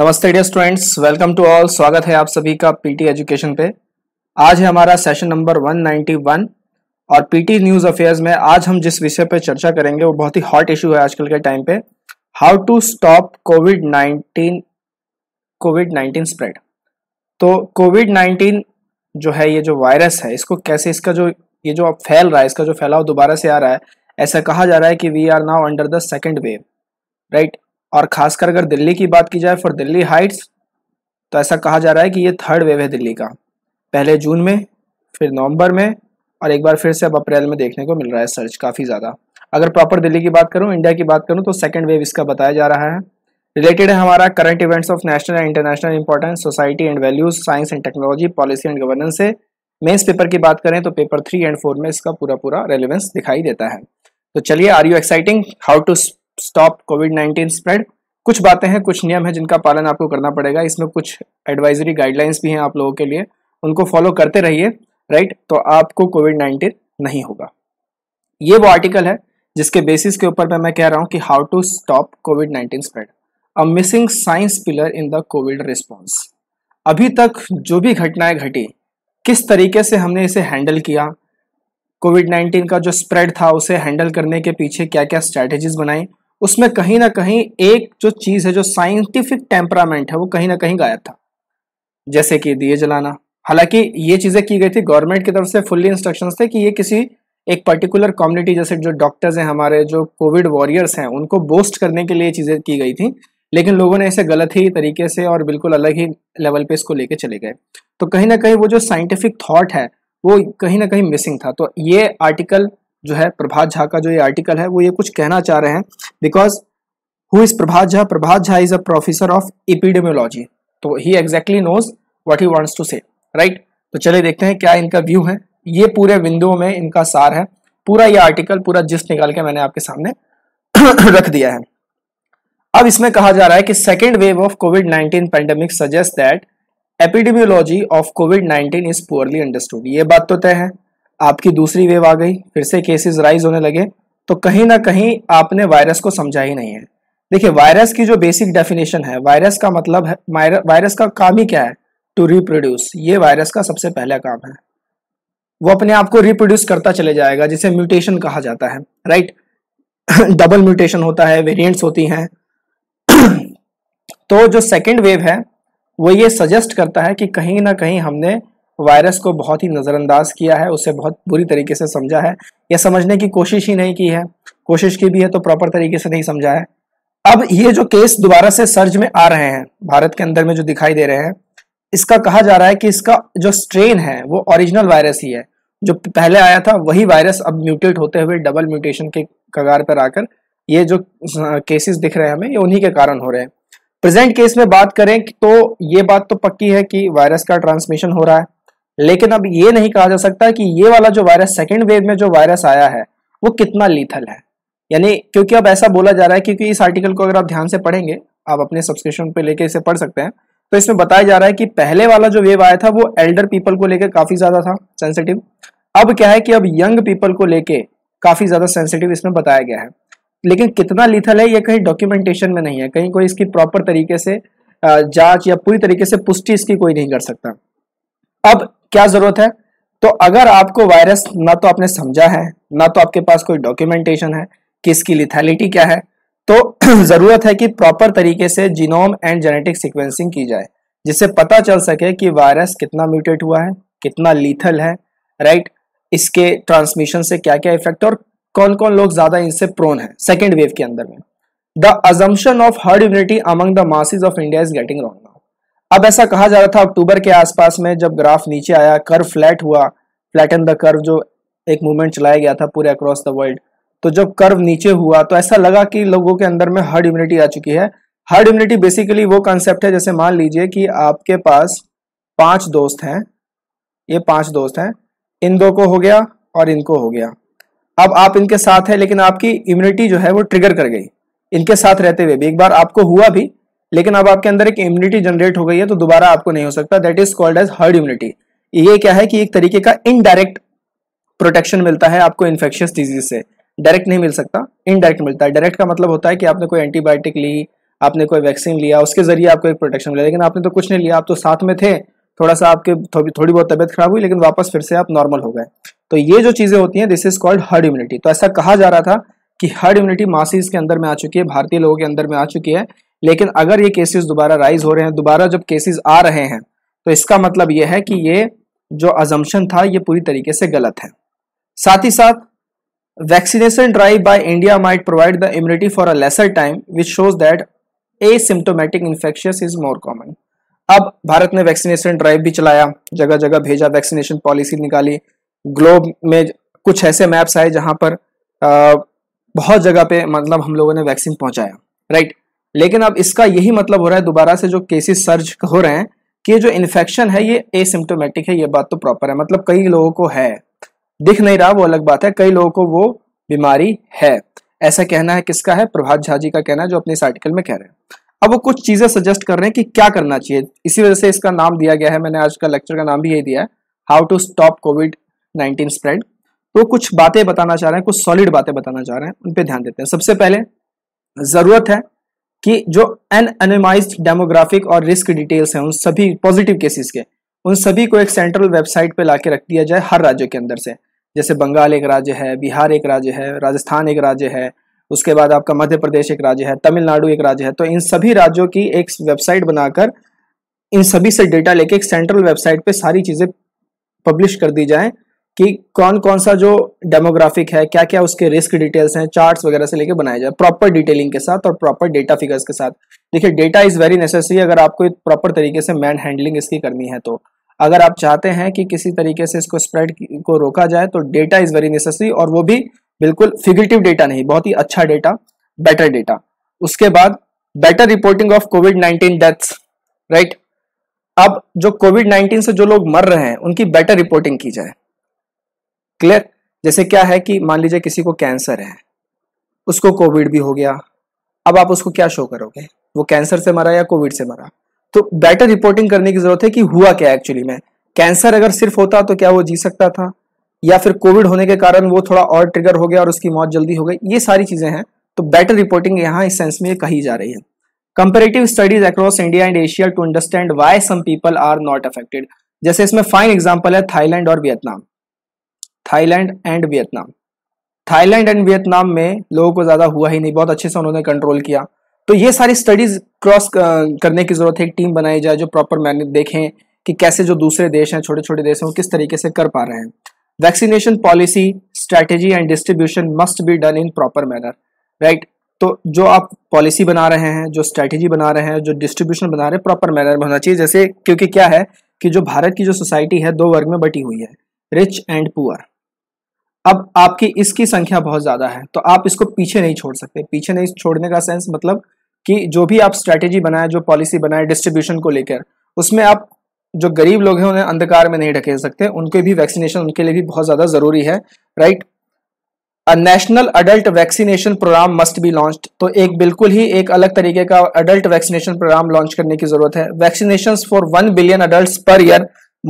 नमस्ते dear students welcome to all स्वागत है आप सभी का पीटी एजुकेशन पे आज है हमारा सेशन नंबर 191 और पीटी न्यूज़ अफेयर्स में आज हम जिस विषय पे चर्चा करेंगे वो बहुत ही हॉट इशू है आजकल के टाइम पे how to stop covid 19 covid 19 spread तो कोविड 19 जो है ये जो वायरस है इसको कैसे इसका जो ये जो फैल रहा है इसका जो फैलाव दोबारा से आ रहा है ऐसा कहा जा रहा है कि we are now under the second wave right और खासकर अगर दिल्ली की बात की जाए फॉर दिल्ली हाइट्स तो ऐसा कहा जा रहा है कि ये थर्ड वेव है दिल्ली का पहले जून में फिर नवंबर में और एक बार फिर से अब अप्रैल में देखने को मिल रहा है सर्च काफ़ी ज़्यादा अगर प्रॉपर दिल्ली की बात करूँ इंडिया की बात करूँ तो सेकेंड वेव इसका बताया जा रहा है रिलेटेड है हमारा current events of national and international importance society and values science and technology policy and governance से मेन्स पेपर की बात करें तो पेपर थ्री एंड फोर में इसका पूरा पूरा रेलिवेंस दिखाई देता है तो चलिए are you exciting how to stop covid nineteen spread कुछ बातें हैं कुछ नियम हैं जिनका पालन आपको करना पड़ेगा इसमें कुछ एडवाइजरी गाइडलाइंस भी हैं आप लोगों के लिए उनको फॉलो करते रहिए राइट तो आपको कोविड नाइन्टीन नहीं होगा ये वो आर्टिकल है जिसके बेसिस के ऊपर मैं कह रहा हूँ कि how to stop covid nineteen spread a missing science pillar in the covid response अभी तक जो भी घटनाएं घटी किस तरीके से हमने इसे हैंडल किया कोविड नाइन्टीन का जो स्प्रेड था उसे हैंडल करने के पीछे क्या क्या स्ट्रैटेजीज बनाई उसमें कहीं ना कहीं एक जो चीज़ है जो साइंटिफिक टेम्परामेंट है वो कहीं ना कहीं गायब था जैसे कि दिए जलाना हालांकि ये चीज़ें की गई थी गवर्नमेंट की तरफ से फुल्ली इंस्ट्रक्शंस थे कि ये किसी एक पर्टिकुलर कम्युनिटी जैसे जो डॉक्टर्स हैं हमारे जो कोविड वॉरियर्स हैं उनको बोस्ट करने के लिए चीज़ें की गई थी लेकिन लोगों ने इसे गलत ही तरीके से और बिल्कुल अलग ही लेवल पे इसको लेके चले गए तो कहीं ना कहीं वो जो साइंटिफिक थॉट है वो कहीं ना कहीं मिसिंग था तो ये आर्टिकल जो है प्रभात झा का जो ये आर्टिकल है वो ये कुछ कहना चाह रहे हैं because who is Prabhat Jha Prabhat Jha is a professor of epidemiology. तो he exactly knows what he wants to say right तो चले देखते हैं क्या इनका व्यू है ये पूरे विंडो में इनका सार है पूरा ये आर्टिकल पूरा जिस निकाल के मैंने आपके सामने रख दिया है अब इसमें कहा जा रहा है कि second wave of Covid nineteen pandemic suggest that epidemiology of Covid nineteen is poorly understood ये बात तो तय है आपकी दूसरी वेव आ गई फिर से केसेस राइज होने लगे तो कहीं ना कहीं आपने वायरस को समझा ही नहीं है देखिए वायरस की जो बेसिक डेफिनेशन है वायरस का मतलब है वायरस का काम ही क्या है टू रिप्रोड्यूस ये वायरस का सबसे पहला काम है वो अपने आप को रिप्रोड्यूस करता चले जाएगा जिसे म्यूटेशन कहा जाता है राइट डबल म्यूटेशन होता है वेरिएंट्स होती हैं तो जो सेकेंड वेव है वो ये सजेस्ट करता है कि कहीं ना कहीं हमने वायरस को बहुत ही नज़रअंदाज किया है उसे बहुत बुरी तरीके से समझा है या समझने की कोशिश ही नहीं की है कोशिश की भी है तो प्रॉपर तरीके से नहीं समझा है अब ये जो केस दोबारा से सर्ज में आ रहे हैं भारत के अंदर में जो दिखाई दे रहे हैं इसका कहा जा रहा है कि इसका जो स्ट्रेन है वो ओरिजिनल वायरस ही है जो पहले आया था वही वायरस अब म्यूटेट होते हुए डबल म्यूटेशन के कगार पर आकर ये जो केसेस दिख रहे हैं हमें ये उन्हीं के कारण हो रहे हैं प्रेजेंट केस में बात करें तो ये बात तो पक्की है कि वायरस का ट्रांसमिशन हो रहा है लेकिन अब ये नहीं कहा जा सकता कि ये वाला जो वायरस सेकेंड वेव में जो वायरस आया है वो कितना लीथल है यानी क्योंकि अब ऐसा बोला जा रहा है क्योंकि इस आर्टिकल को अगर आप ध्यान से पढ़ेंगे आप अपने सब्सक्रिप्शन पे लेके इसे पढ़ सकते हैं तो इसमें बताया जा रहा है कि पहले वाला जो वेव आया था वो एल्डर पीपल को लेकर काफी ज्यादा था सेंसिटिव अब क्या है कि अब यंग पीपल को लेके काफी ज्यादा सेंसिटिव इसमें बताया गया है लेकिन कितना लीथल है ये कहीं डॉक्यूमेंटेशन में नहीं है कहीं कोई इसकी प्रॉपर तरीके से जांच या पूरी तरीके से पुष्टि इसकी कोई नहीं कर सकता अब क्या जरूरत है तो अगर आपको वायरस ना तो आपने समझा है ना तो आपके पास कोई डॉक्यूमेंटेशन है कि इसकी लिथैलिटी क्या है तो जरूरत है कि प्रॉपर तरीके से जीनोम एंड जेनेटिक सिक्वेंसिंग की जाए जिससे पता चल सके कि वायरस कितना म्यूटेट हुआ है कितना लीथल है राइट इसके ट्रांसमिशन से क्या क्या इफेक्ट और कौन कौन लोग ज्यादा इनसे प्रोन है सेकेंड वेव के अंदर में the assumption of herd immunity among the masses of India is getting wrong अब ऐसा कहा जा रहा था अक्टूबर के आसपास में जब ग्राफ नीचे आया कर्व फ्लैट हुआ फ्लैट एंड द कर्व जो एक मूवमेंट चलाया गया था पूरे अक्रॉस द वर्ल्ड तो जब कर्व नीचे हुआ तो ऐसा लगा कि लोगों के अंदर में हर्ड इम्यूनिटी आ चुकी है हर्ड इम्यूनिटी बेसिकली वो कॉन्सेप्ट है जैसे मान लीजिए कि आपके पास पांच दोस्त हैं ये पांच दोस्त हैं इन दो को हो गया और इनको हो गया अब आप इनके साथ हैं लेकिन आपकी इम्यूनिटी जो है वो ट्रिगर कर गई इनके साथ रहते हुए भी एक बार आपको हुआ भी लेकिन अब आपके अंदर एक इम्यूनिटी जनरेट हो गई है तो दोबारा आपको नहीं हो सकता that is called as herd immunity ये क्या है कि एक तरीके का इनडायरेक्ट प्रोटेक्शन मिलता है आपको इन्फेक्शियस डिजीज से डायरेक्ट नहीं मिल सकता इनडायरेक्ट मिलता है डायरेक्ट का मतलब होता है कि आपने कोई एंटीबायोटिक ली आपने कोई वैक्सीन लिया उसके जरिए आपको एक प्रोटेक्शन मिला लेकिन आपने तो कुछ नहीं लिया आप तो साथ में थे थोड़ा सा आपके थोड़ी बहुत तबियत खराब हुई लेकिन वापस फिर से आप नॉर्मल हो गए तो ये जो चीज़ें होती हैं this is called herd immunity तो ऐसा कहा जा रहा था कि हर्ड इम्यूनिटी मासीज के अंदर में आ चुकी है भारतीय लोगों के अंदर में आ चुकी है लेकिन अगर ये केसेस दोबारा राइज हो रहे हैं दोबारा जब केसेस आ रहे हैं तो इसका मतलब ये है कि ये जो अजम्पन था ये पूरी तरीके से गलत है साथ ही साथ vaccination drive by India might provide the immunity for a lesser time which shows that asymptomatic infectious is more common अब भारत ने वैक्सीनेशन ड्राइव भी चलाया जगह जगह भेजा वैक्सीनेशन पॉलिसी निकाली ग्लोब में कुछ ऐसे मैप्स आए जहां पर आ, बहुत जगह पे मतलब हम लोगों ने वैक्सीन पहुंचाया राइट right? लेकिन अब इसका यही मतलब हो रहा है दोबारा से जो केसेस सर्ज हो रहे हैं कि जो इन्फेक्शन है ये एसिम्टोमेटिक है ये बात तो प्रॉपर है मतलब कई लोगों को है दिख नहीं रहा वो अलग बात है कई लोगों को वो बीमारी है ऐसा कहना है किसका है प्रभात झा जी का कहना है जो अपने इस आर्टिकल में कह रहे हैं अब वो कुछ चीजें सजेस्ट कर रहे हैं कि क्या करना चाहिए इसी वजह से इसका नाम दिया गया है मैंने आज का लेक्चर का नाम भी यही दिया है how to stop COVID nineteen spread तो कुछ बातें बताना चाह रहे हैं कुछ सॉलिड बातें बताना चाह रहे हैं उन पर ध्यान देते हैं सबसे पहले जरूरत है कि जो एन डेमोग्राफिक और रिस्क डिटेल्स हैं उन सभी पॉजिटिव केसेस के उन सभी को एक सेंट्रल वेबसाइट पे लाके रख दिया जाए हर राज्य के अंदर से जैसे बंगाल एक राज्य है बिहार एक राज्य है राजस्थान एक राज्य है उसके बाद आपका मध्य प्रदेश एक राज्य है तमिलनाडु एक राज्य है तो इन सभी राज्यों की एक वेबसाइट बनाकर इन सभी से डेटा लेके एक सेंट्रल वेबसाइट पे सारी चीज़ें पब्लिश कर दी जाए कि कौन कौन सा जो डेमोग्राफिक है क्या क्या उसके रिस्क डिटेल्स हैं चार्ट्स वगैरह से लेके बनाया जाए प्रॉपर डिटेलिंग के साथ और प्रॉपर डेटा फिगर्स के साथ देखिए डेटा इज़ वेरी नेसेसरी अगर आपको प्रॉपर तरीके से मैन हैंडलिंग इसकी करनी है तो अगर आप चाहते हैं कि किसी तरीके से इसको स्प्रेड को रोका जाए तो डेटा इज़ वेरी नेसेसरी और वो भी बिल्कुल फिगेटिव डेटा नहीं बहुत ही अच्छा डेटा बेटर डेटा उसके बाद better reporting of Covid nineteen deaths right अब जो कोविड नाइनटीन से जो लोग मर रहे हैं उनकी बेटर रिपोर्टिंग की जाए क्लियर जैसे क्या है कि मान लीजिए किसी को कैंसर है उसको कोविड भी हो गया अब आप उसको क्या शो करोगे वो कैंसर से मरा या कोविड से मरा तो बेटर रिपोर्टिंग करने की जरूरत है कि हुआ क्या एक्चुअली में कैंसर अगर सिर्फ होता तो क्या वो जी सकता था या फिर कोविड होने के कारण वो थोड़ा और ट्रिगर हो गया और उसकी मौत जल्दी हो गई ये सारी चीजें हैं तो बेटर रिपोर्टिंग यहाँ इस सेंस में कही जा रही है comparative studies across India and Asia to understand why some people are not affected जैसे इसमें फाइन एग्जाम्पल है थाईलैंड और Vietnam Thailand and Vietnam Thailand and Vietnam में लोगों को ज़्यादा हुआ ही नहीं बहुत अच्छे से उन्होंने कंट्रोल किया तो ये सारी स्टडीज़ क्रॉस करने की ज़रूरत है एक टीम बनाई जाए जो प्रॉपर मैंने देखें कि कैसे जो दूसरे देश हैं छोटे छोटे देश हैं वो किस तरीके से कर पा रहे हैं vaccination policy strategy and distribution must be done in proper manner right तो जो आप पॉलिसी बना रहे हैं जो स्ट्रैटेजी बना रहे हैं जो डिस्ट्रीब्यूशन बना रहे हैं प्रॉपर मैनर में होना चाहिए जैसे क्योंकि क्या है कि जो भारत की जो सोसाइटी है दो वर्ग में बटी हुई है रिच एंड पुअर अब आपकी इसकी संख्या बहुत ज़्यादा है तो आप इसको पीछे नहीं छोड़ सकते पीछे नहीं छोड़ने का सेंस मतलब कि जो भी आप स्ट्रेटेजी बनाए जो पॉलिसी बनाए डिस्ट्रीब्यूशन को लेकर उसमें आप जो गरीब लोग हैं उन्हें अंधकार में नहीं ढके सकते उनके भी वैक्सीनेशन उनके लिए भी बहुत ज़्यादा ज़रूरी है right a national adult vaccination programme must be launch तो एक बिल्कुल ही एक अलग तरीके का अडल्ट वैक्सीनेशन प्रोग्राम लॉन्च करने की जरूरत है vaccination for one billion adult per year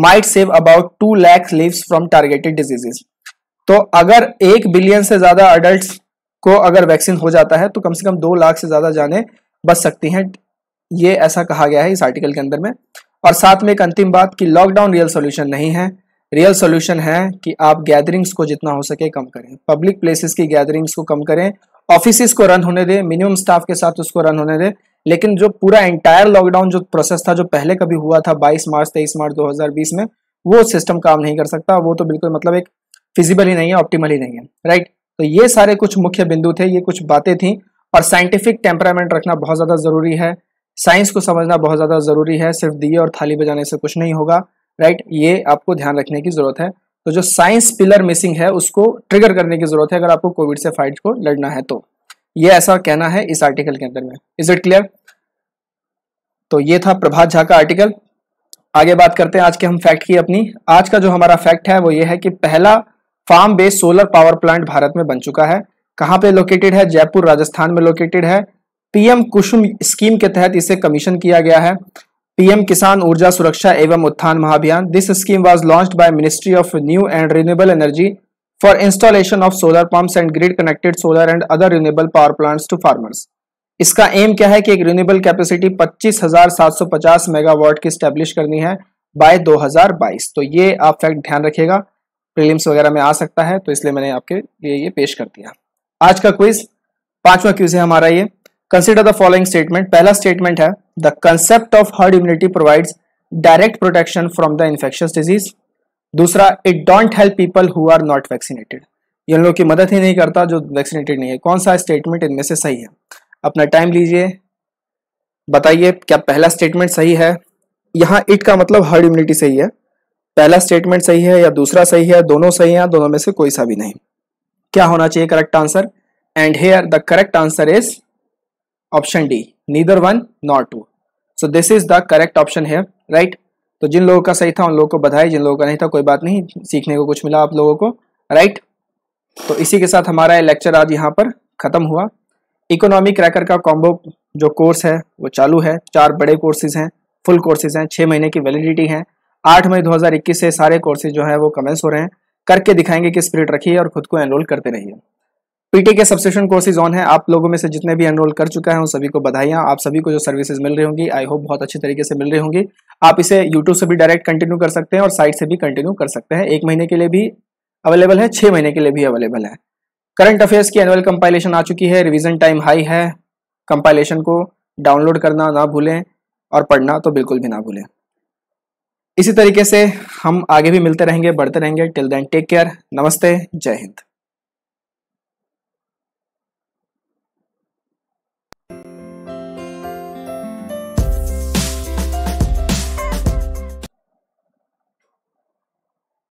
might save about two lakhs live from targeted diseases तो अगर एक बिलियन से ज्यादा अडल्ट को अगर वैक्सीन हो जाता है तो कम से कम दो लाख से ज्यादा जाने बच सकती हैं ये ऐसा कहा गया है इस आर्टिकल के अंदर में और साथ में एक अंतिम बात कि लॉकडाउन रियल सॉल्यूशन नहीं है रियल सॉल्यूशन है कि आप गैदरिंग्स को जितना हो सके कम करें पब्लिक प्लेसेस की गैदरिंग्स को कम करें ऑफिस को रन होने दें मिनिमम स्टाफ के साथ उसको रन होने दें लेकिन जो पूरा एंटायर लॉकडाउन जो प्रोसेस था जो पहले कभी हुआ था 22 मार्च 23 मार्च 2020 में वो सिस्टम काम नहीं कर सकता वो तो बिल्कुल मतलब एक फिजिबल ही नहीं है ऑप्टिमल ही नहीं है राइट तो ये सारे कुछ मुख्य बिंदु थे ये कुछ बातें थी और साइंटिफिक टेम्परामेंट रखना बहुत ज़्यादा ज़रूरी है साइंस को समझना बहुत ज़्यादा ज़रूरी है सिर्फ दिए और थाली बजाने से कुछ नहीं होगा राइट ये आपको ध्यान रखने की ज़रूरत है तो जो साइंस पिलर मिसिंग है उसको ट्रिगर करने की ज़रूरत है अगर आपको कोविड से फाइट को लड़ना है तो ये ऐसा कहना है इस आर्टिकल के अंदर में इज इट क्लियर तो ये था प्रभात झा का आर्टिकल आगे बात करते हैं आज के हम फैक्ट की अपनी आज का जो हमारा फैक्ट है वो ये है कि पहला farm based solar power plant Bharat में बन चुका है कहाँ पे लोकेटेड है जयपुर राजस्थान में लोकेटेड है पीएम कुसुम स्कीम के तहत इसे कमीशन किया गया है पीएम किसान ऊर्जा सुरक्षा एवं उत्थान महाभियान this scheme was launch by ministry of new and renewable energy for installation of solar pumps and grid connected solar and other renewable power plants to farmers इसका एम क्या है कि एक रिन्यूएबल कैपेसिटी 25,750 मेगावाट की establish करनी है bye 2022 तो ये आप फैक्ट ध्यान रखिएगा प्रीलिम्स वगैरह में आ सकता है तो इसलिए मैंने आपके लिए ये पेश कर दिया आज का क्विज पांचवा क्विज है हमारा ये कंसिडर द फॉलोइंग स्टेटमेंट पहला स्टेटमेंट है the concept of herd immunity provides direct protection from the infectious disease दूसरा it don't help people who are not vaccinated ये उन लोगों की मदद ही नहीं करता जो वैक्सीनेटेड नहीं है कौन सा स्टेटमेंट इनमें से सही है अपना टाइम लीजिए बताइए क्या पहला स्टेटमेंट सही है यहाँ इट का मतलब हर्ड इम्यूनिटी सही है पहला स्टेटमेंट सही है या दूसरा सही है दोनों सही है दोनों में से कोई सा भी नहीं क्या होना चाहिए correct answer and here the correct answer is option D neither one not two so this is the correct option here right तो जिन लोगों का सही था उन लोगों को बधाई जिन लोगों का नहीं था कोई बात नहीं सीखने को कुछ मिला आप लोगों को राइट right? तो इसी के साथ हमारा लेक्चर आज यहाँ पर ख़त्म हुआ इकोनॉमी क्रैकर का कॉम्बो जो कोर्स है वो चालू है चार बड़े कोर्सेज हैं फुल कोर्सेज हैं छः महीने की वैलिडिटी है आठ मई 2021 से सारे कोर्सेज जो है वो कमेंस हो रहे हैं करके दिखाएंगे कि स्पिरिट रखिए और खुद को एनरोल करते रहिए पीटी के सब्सक्रिप्शन कोर्सेज ऑन है आप लोगों में से जितने भी एनरोल कर चुका है उन सभी को बधाइयाँ आप सभी को जो सर्विसेज मिल रही होंगी आई होप बहुत अच्छी तरीके से मिल रही होंगी आप इसे यूट्यूब से भी डायरेक्ट कंटिन्यू कर सकते हैं और साइट से भी कंटिन्यू कर सकते हैं एक महीने के लिए भी अवेलेबल है छह महीने के लिए भी अवेलेबल है करंट अफेयर्स की एनुअल कंपाइलेशन आ चुकी है रिविजन टाइम हाई है कंपाइलेशन को डाउनलोड करना ना भूलें और पढ़ना तो बिल्कुल भी ना भूलें इसी तरीके से हम आगे भी मिलते रहेंगे बढ़ते रहेंगे टिल देन टेक केयर नमस्ते जय हिंद